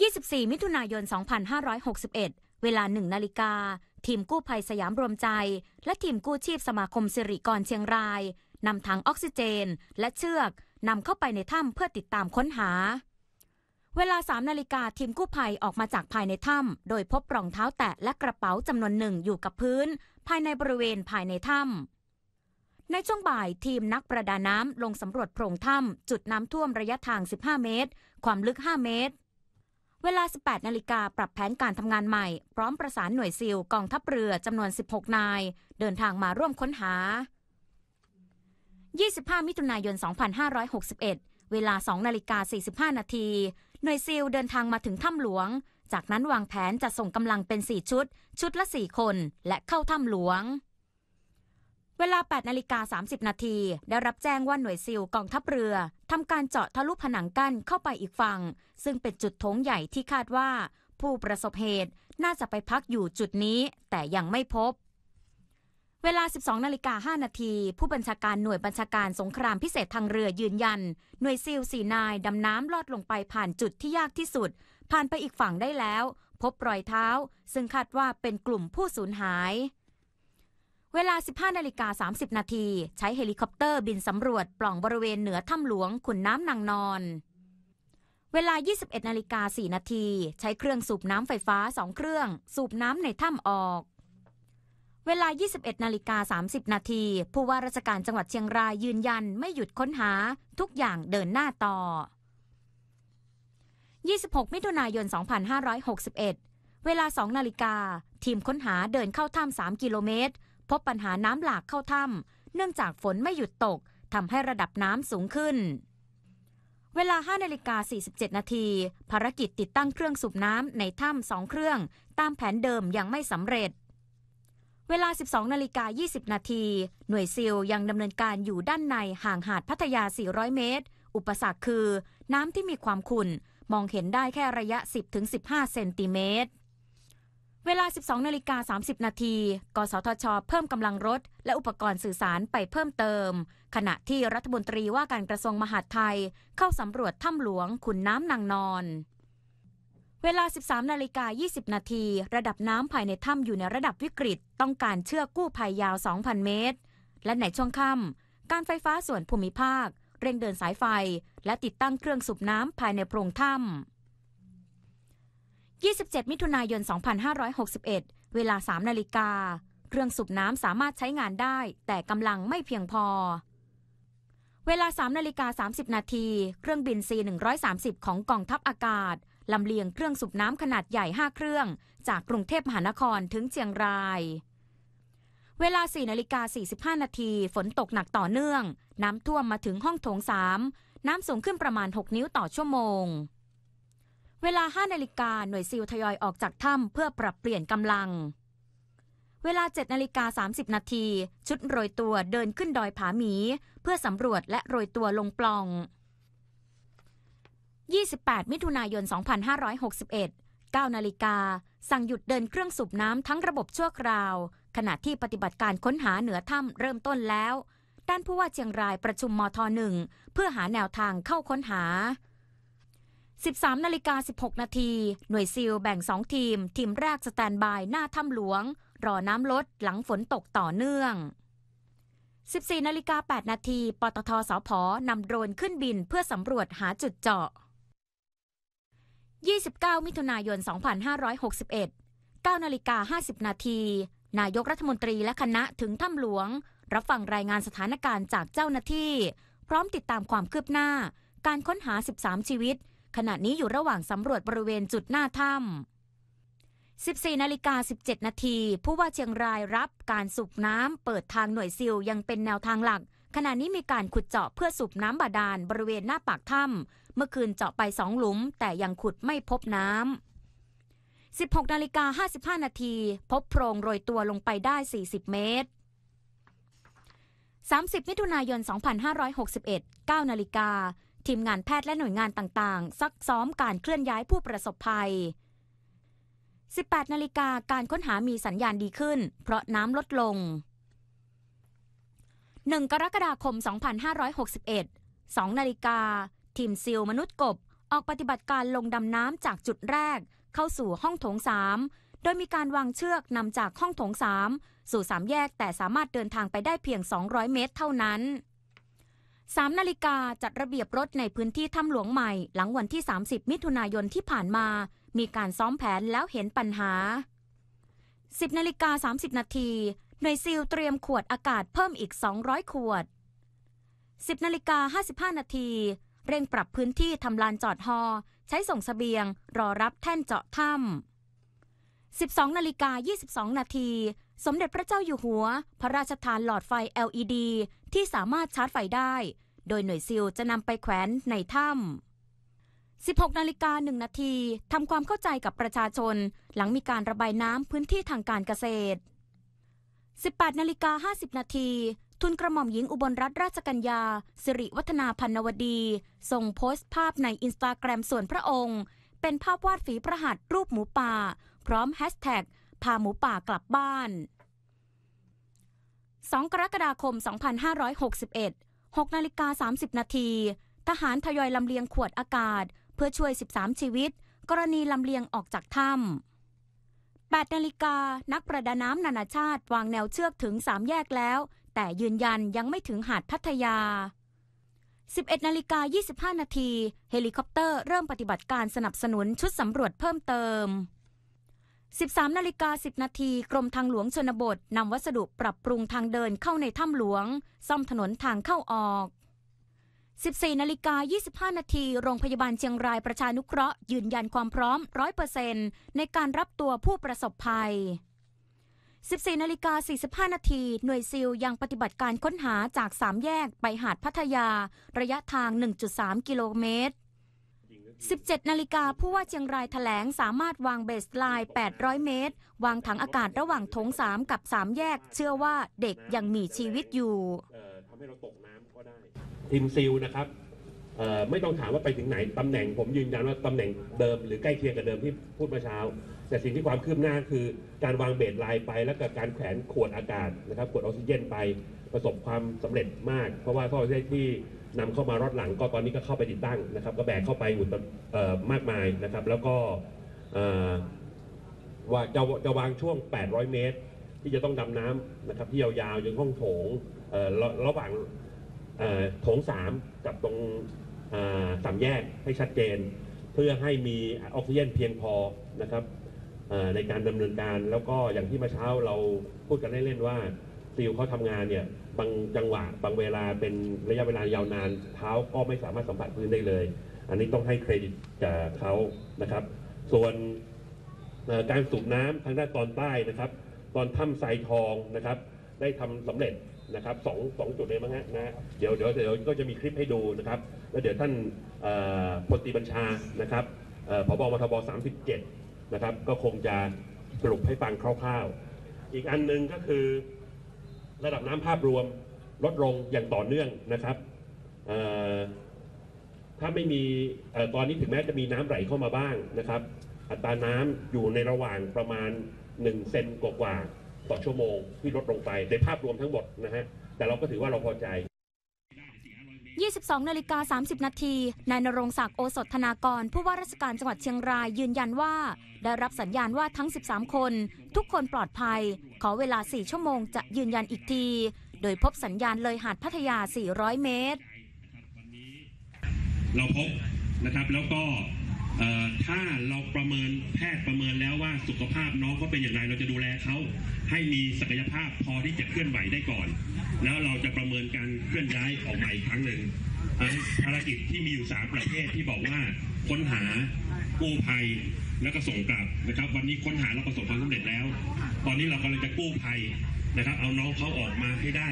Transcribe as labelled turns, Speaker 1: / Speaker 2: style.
Speaker 1: 24 มิถุนายน 2561 เวลา 1นาฬิกาทีมกู้ภัยสยามรวมใจ และทีมกู้ชีพสมาคมสิริกรเชียงราย นำถังออกซิเจนและเชือก นำเข้าไปในถ้ำเพื่อติดตามค้นหา เวลา 3นาฬิกาทีมกู้ภัยออกมาจากภายในถ้ำโดยพบรองเท้าแตะ และกระเป๋าจำนวนหนึ่งอยู่กับพื้น ภายในบริเวณภายในถ้ำในช่วงบ่ายทีมนักประดาน้ำลงสำรวจโพรงถ้ำจุดน้ำท่วมระยะทาง 15 เมตร ความลึก 5 เมตรเวลา 18นาฬิกาปรับแผนการทำงานใหม่ พร้อมประสานหน่วยซิลกองทัพเรือจำนวน 16 นาย เดินทางมาร่วมค้นหา 25 มิถุนายน 2561 เวลา 2 นาฬิกา 45 นาที หน่วยซิลเดินทางมาถึงถ้ำหลวง จากนั้นวางแผนจะส่งกำลังเป็น 4 ชุด ชุดละ 4 คน และเข้าถ้ำหลวงเวลา8นาฬิกา 30 นาที ได้รับแจ้งว่าหน่วยซิลกองทัพเรือทำการเจาะทะลุผนังกั้นเข้าไปอีกฝั่ง ซึ่งเป็นจุดโถงใหญ่ที่คาดว่าผู้ประสบเหตุ น่าจะไปพักอยู่จุดนี้ แต่ยังไม่พบ เวลา 12 นาฬิกา 5 นาที ผู้บัญชาการหน่วยบัญชาการสงครามพิเศษทางเรือยืนยัน หน่วยซิลสีนายดำน้ำลอดลงไปผ่านจุดที่ยากที่สุด ผ่านไปอีกฝั่งได้แล้ว พบรอยเท้า ซึ่งคาดว่าเป็นกลุ่มผู้สูญหายเวลา 15นาฬิกา30 นาทีใช้เฮลิคอปเตอร์บินสำรวจปล่องบริเวณเหนือถ้ำหลวง ขุนน้ำนางนอน เวลา 21นาฬิกา4นาที ใช้เครื่องสูบน้ำไฟฟ้า2เครื่องสูบน้ำในถ้ำออก เวลา 21นาฬิกา30 นาที ผู้ว่าราชการจังหวัดเชียงรายยืนยันไม่หยุดค้นหาทุกอย่างเดินหน้าต่อ 26 มิถุนายน 2561 เวลา2นาฬิกาทีมค้นหาเดินเข้าถ้ำ3กิโลเมตรพบปัญหาน้ำหลากเข้าถ้ำ เนื่องจากฝนไม่หยุดตก ทำให้ระดับน้ำสูงขึ้น เวลา 5 นาฬิกา 47 นาที ภารกิจติดตั้งเครื่องสูบน้ำในถ้ำสองเครื่อง ตามแผนเดิมยังไม่สำเร็จ เวลา 12 นาฬิกา 20 นาที หน่วยซิลยังดำเนินการอยู่ด้านในห่างหาดพัทยา 400 เมตร อุปสรรคคือ น้ำที่มีความขุ่น มองเห็นได้แค่ระยะ 10-15 เซนติเมตรเวลา 12 นาฬิกา 30 นาทีกสทช เพิ่มกำลังรถและอุปกรณ์สื่อสารไปเพิ่มเติม ขณะที่รัฐมนตรีว่าการกระทรวงมหาดไทยเข้าสำรวจถ้ำหลวงขุนน้ำนางนอน เวลา 13 นาฬิกา 20 นาทีระดับน้ำภายในถ้ำอยู่ในระดับวิกฤต ต้องการเชือกกู้ภัยยาว 2,000 เมตร และในช่วงค่ำ การไฟฟ้าส่วนภูมิภาค เร่งเดินสายไฟ และติดตั้งเครื่องสูบน้ำภายในโพรงถ้ำ27 มิถุนายน 2561 เวลา 3นาฬิกา เครื่องสูบน้ำสามารถใช้งานได้ แต่กำลังไม่เพียงพอ เวลา 3นาฬิกา30นาที เครื่องบิน C130 ของกองทัพอากาศลำเลียงเครื่องสูบน้ำขนาดใหญ่ 5 เครื่อง จากกรุงเทพมหานครถึงเชียงราย เวลา 4นาฬิกา45นาที ฝนตกหนักต่อเนื่อง น้ำท่วมมาถึงห้องโถง 3 น้ำสูงขึ้นประมาณ 6 นิ้วต่อชั่วโมงเวลา5นาฬิกาหน่วยซิลทยอยออกจากถ้ำเพื่อปรับเปลี่ยนกำลัง เวลา 7 นาฬิกา 30 นาที ชุดโรยตัวเดินขึ้นดอยผาหมี เพื่อสำรวจและโรยตัวลงปล่อง 28 มิถุนายน 2561 9 นาฬิกา สั่งหยุดเดินเครื่องสูบน้ำทั้งระบบชั่วคราวขณะที่ปฏิบัติการค้นหาเหนือถ้ำเริ่มต้นแล้ว ด้านผู้ว่าเชียงรายประชุมมทหนึ่งเพื่อหาแนวทางเข้าค้นหา13นาฬิกา16 นาที หน่วยซิลแบ่ง 2 ทีม ทีมแรกสแตนบายหน้าถ้ำหลวง รอน้ำลด หลังฝนตกต่อเนื่อง 14นาฬิกา8นาที ปตทสพนำโดรนขึ้นบินเพื่อสำรวจหาจุดเจาะ 29 มิถุนายน 2561 9นาฬิกา50 นาที นายกรัฐมนตรีและคณะถึงถ้ำหลวง รับฟังรายงานสถานการณ์จากเจ้าหน้าที่ พร้อมติดตามความคืบหน้า การค้นหา 13 ชีวิตขณะนี้อยู่ระหว่างสำรวจบริเวณจุดหน้าถ้ำ 14 นาฬิกา 17 นาทีผู้ว่าเชียงรายรับการสูบน้ำเปิดทางหน่วยซิลยังเป็นแนวทางหลัก ขณะนี้มีการขุดเจาะเพื่อสูบน้ำบาดาลบริเวณหน้าปากถ้ำเมื่อคืนเจาะไปสองหลุม แต่ยังขุดไม่พบน้ำ 16 นาฬิกา 55 นาที พบโพรงโรยตัวลงไปได้ 40 เมตร 30 มิถุนายน 2561 9 นาฬิกาทีมงานแพทย์และหน่วยงานต่างๆ ซักซ้อมการเคลื่อนย้ายผู้ประสบภัย 18 นาฬิกาการค้นหามีสัญญาณดีขึ้น เพราะน้ำลดลง 1 กรกฎาคม 2561 2 นาฬิกาทีมซิลมนุษย์กบ ออกปฏิบัติการลงดำน้ำจากจุดแรกเข้าสู่ห้องโถง 3 โดยมีการวางเชือกนำจากห้องโถง 3 สู่สามแยกแต่สามารถเดินทางไปได้เพียง 200 เมตรเท่านั้น3นาฬิกาจัดระเบียบรถในพื้นที่ถ้ำหลวงใหม่หลังวันที่ 30 มิถุนายนที่ผ่านมา มีการซ้อมแผนแล้วเห็นปัญหา 10 นาฬิกา 30 นาทีหน่วยซิลเตรียมขวดอากาศเพิ่มอีก 200 ขวด 10 นาฬิกา55 นาที เร่งปรับพื้นที่ทำลานจอดฮอ ใช้ส่งสเสบียง รอรับแท่นเจาะถ้ำ12 นาฬิกา 22นาทีสมเด็จพระเจ้าอยู่หัว พระราชทานหลอดไฟ LED ที่สามารถชาร์จไฟได้ โดยหน่วยซิลจะนำไปแขวนในถ้ำ16นาฬิกาหนึ่งนาทีทำความเข้าใจกับประชาชน หลังมีการระบายน้ำพื้นที่ทางการเกษตร 18นาฬิกา50 นาที ทุนกระหม่อมหญิงอุบลรัตนราชกัญญาสิริวัฒนาพันวดีส่งโพสต์ภาพในอินสตาแกรมส่วนพระองค์ เป็นภาพวาดฝีพระหัตรูปหมูป่า พร้อมแฮชแท็กพาหมูป่ากลับบ้าน2กรกฎาคม 2561 6นาฬิกา 30 นาที ทหารทยอยลำเลียงขวดอากาศ เพื่อช่วย 13 ชีวิต กรณีลำเลียงออกจากถ้ำ8นาฬิกา นักประดาน้ำนานาชาติวางแนวเชือกถึง 3 แยกแล้ว แต่ยืนยันยังไม่ถึงหาดพัทยา 11 นาฬิกา 25 นาทีเฮลิคอปเตอร์เริ่มปฏิบัติการสนับสนุนชุดสำรวจเพิ่มเติม13นาฬิกา10 นาทีกรมทางหลวงชนบท นำวัสดุปรับปรุงทางเดินเข้าในถ้ำหลวง ซ่อมถนนทางเข้าออก 14นาฬิกา25 นาที โรงพยาบาลเชียงรายประชานุเคราะห์ยืนยันความพร้อม 100%ในการรับตัวผู้ประสบภัย 14นาฬิกา45 นาทีหน่วยซิลยังปฏิบัติการค้นหาจาก 3 แยกไปหาดพัทยา ระยะทาง 1.3 กิโลเมตร17นาฬิกาผู้ว่าเชียงรายถแถลงสามารถวางเบสไลน์ 800 เมตร วางถังอากาศระหว่างโถง3 กับ 3 แยก เชื่อว่าเด็กยังมีชีวิตอยู่
Speaker 2: ทีมซิลนะครับไม่ต้องถามว่าไปถึงไหนตำแหน่ง ผมยืนยันว่าตำแหน่งเดิม หรือใกล้เคียงกับเดิมที่พูดเมื่อเช้า แต่สิ่งที่ความคืบหน้าคือ การวางเบสไลน์ไป แล้วก็การแขวนขวดอากาศนะครับ ขวดออกซิเจนไปประสบความสำเร็จมาก เพราะว่าท่อไอกที่นำเข้ามารอดหลังก็ตอนนี้ก็เข้าไปติดตั้งนะครับ ก็แบกเข้าไปอยู่มากมายนะครับ แล้วก็ว่าจะจะวางช่วง 800 เมตรที่จะต้องดำน้ำนะครับที่ยาวๆจนห้องโถงระหว่างโถงสามกับตรงสามแยกให้ชัดเจน เพื่อให้มีออกซิเจนเพียงพอนะครับในการดำเนินการแล้วก็อย่างที่เมื่อเช้าเราพูดกันเล่นๆว่าซิลเขาทำงานเนี่ยบางจังหวะบางเวลาเป็นระยะเวลายาวนานเท้าก็ไม่สามารถสัมผัสพื้นได้เลย อันนี้ต้องให้เครดิตกับเขานะครับ ส่วนการสูบน้ำทางด้านตอนใต้นะครับ ตอนถ้ำไซายทองนะครับได้ทำสำเร็จนะครับสองสองจุดเลยมั้งฮะนะ เดี๋ยวเดี๋ยวเดี๋ยว ก็จะมีคลิปให้ดูนะครับ แล้วเดี๋ยวท่านพลตีบัญชานะครับผบวทบ 37นะครับ ก็คงจะสรุปให้ฟังคร่าวๆ อีกอันหนึ่งก็คือ ระดับน้ำภาพรวมลดลงอย่างต่อเนื่องนะครับ ถ้าไม่มีตอนนี้ถึงแม้จะมีน้ำไหลเข้ามาบ้างนะครับ อัตราน้ำอยู่ในระหว่างประมาณ 1 เซนกว่าต่อชั่วโมงที่ลดลงไปในภาพรวมทั้งหมดนะฮะแต่เราก็ถือว่าเราพอใจ
Speaker 1: 22นาฬิกา30 นาทีนายนรงศักดิ์โอสถธนากร ผู้ว่าราชการจังหวัดเชียงรายยืนยันว่า ได้รับสัญญาณว่าทั้ง 13 คน ทุกคนปลอดภัยขอเวลา 4 ชั่วโมงจะยืนยันอีกที โดยพบสัญญาณเลยหาดพัทยา 400 เม
Speaker 2: ตร เราพบนะครับแล้วก็ถ้าเราประเมินแพทย์ประเมินแล้วว่าสุขภาพน้องเขาเป็นอย่างไร เราจะดูแลเขาให้มีศักยภาพพอที่จะเคลื่อนไหวได้ก่อน แล้วเราจะประเมินการเคลื่อนย้ายออกมาอีกครั้งหนึ่ง ภารกิจที่มีอยู่สามประเทศที่บอกว่าค้นหากู้ภัยแล้วก็ส่งกลับนะครับ วันนี้ค้นหาเราประสบความสำเร็จแล้ว ตอนนี้เรากำลังจะกู้ภัยนะครับ เอาน้องเขาออกมาให้ได้